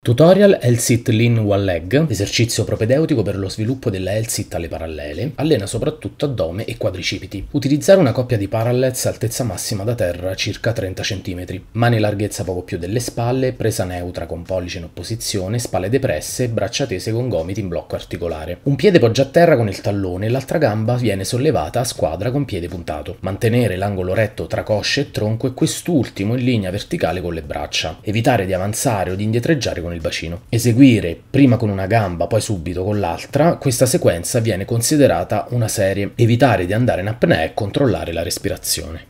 Tutorial LSIT Lean One Leg, esercizio propedeutico per lo sviluppo della LSIT alle parallele, allena soprattutto addome e quadricipiti. Utilizzare una coppia di parallels altezza massima da terra circa 30 cm, mani larghezza poco più delle spalle, presa neutra con pollice in opposizione, spalle depresse, braccia tese con gomiti in blocco articolare. Un piede poggia a terra con il tallone e l'altra gamba viene sollevata a squadra con piede puntato. Mantenere l'angolo retto tra cosce e tronco e quest'ultimo in linea verticale con le braccia. Evitare di avanzare o di indietreggiare con con il bacino. Eseguire prima con una gamba, poi subito con l'altra, questa sequenza viene considerata una serie. Evitare di andare in apnea e controllare la respirazione.